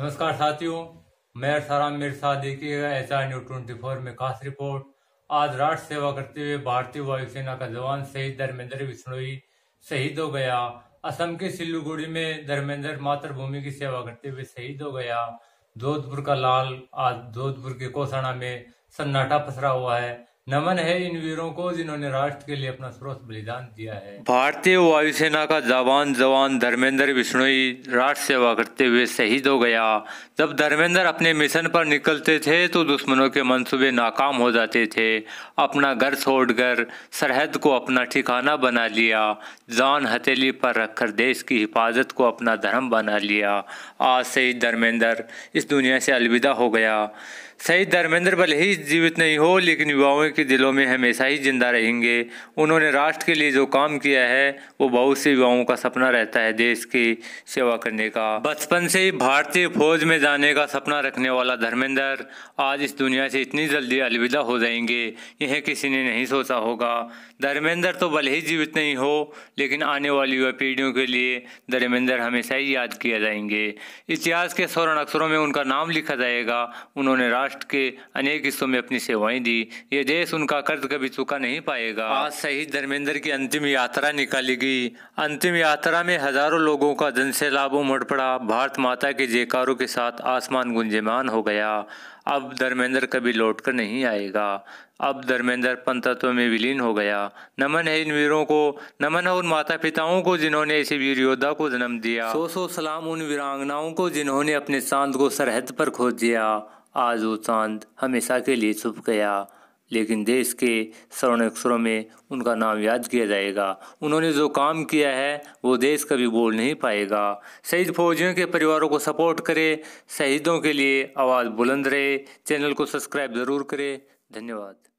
नमस्कार साथियों मैं साराम मिर्सा देखिएगा H R news twenty four में खास रिपोर्ट आज राष्ट्र सेवा करते हुए भारतीय वायुसेना का जवान शहीद धर्मेंद्र बिश्नोई शहीद हो गया असम के सिल्लुगुड़ी में धर्मेंद्र मातृभूमि की सेवा करते हुए शहीद हो गया जोधपुर का लाल आज जोधपुर के कोसाना में सन्नाटा पसरा हुआ है नमन है इन वीरों को जिन्होंने राष्ट्र के लिए अपना सर्वस्व बलिदान दिया है भारतीय वायुसेना का जवान जवान धर्मेंद्र बिश्नोई राष्ट्र सेवा करते हुए शहीद हो गया जब धर्मेंद्र अपने मिशन पर निकलते थे तो दुश्मनों के मंसूबे नाकाम हो जाते थे अपना घर छोड़कर सरहद को अपना ठिकाना बना लिया जान हथेली पर रखकर देश की हिफाजत को अपना धर्म बना लिया आज शहीद धर्मेंद्र इस दुनिया से अलविदा हो गया शहीद धर्मेंद्र भले ही जीवित नहीं हो लेकिन युवाओं के दिलों में हमेशा ही जिंदा रहेंगे उन्होंने राष्ट्र के लिए जो काम किया है वो बहुत से युवाओं का सपना रहता है देश की सेवा करने का बचपन से ही भारतीय फौज में जाने का सपना रखने वाला धर्मेंद्र आज इस दुनिया से इतनी जल्दी अलविदा हो जाएंगे यह किसी ने नहीं सोचा होगा धर्मेंद्र तो भले ही जीवित नहीं हो लेकिन आने वाली युवा पीढ़ियों के लिए धर्मेंद्र हमेशा ही याद किया जाएंगे इतिहास के स्वर्ण अक्षरों में उनका नाम लिखा जाएगा उन्होंने राष्ट्र राष्ट्र के अनेक हिस्सों में अपनी सेवाएं दी ये देश उनका कर्ज कभी चुका नहीं पाएगा आज शहीद धर्मेंद्र की अंतिम यात्रा निकाली गई अंतिम यात्रा में हजारों लोगों का जन जनसैलाब उमड़ पड़ा भारत माता के जयकारों के साथ आसमान गुंजमान हो गया अब धर्मेंद्र कभी लौट कर नहीं आएगा अब धर्मेंद्र पंतत्व में विलीन हो गया नमन है इन वीरों को नमन है उन माता पिताओं को जिन्होंने ऐसे वीर योद्धा को जन्म दिया सो सो सलाम उन वीरांगनाओं को जिन्होंने अपने चांद को सरहद पर खोज दिया आज वो चांद हमेशा के लिए छुप गया लेकिन देश के स्वर्ण अक्षरों में उनका नाम याद किया जाएगा उन्होंने जो काम किया है वो देश कभी बोल नहीं पाएगा शहीद फौजियों के परिवारों को सपोर्ट करें शहीदों के लिए आवाज़ बुलंद रहे चैनल को सब्सक्राइब ज़रूर करें धन्यवाद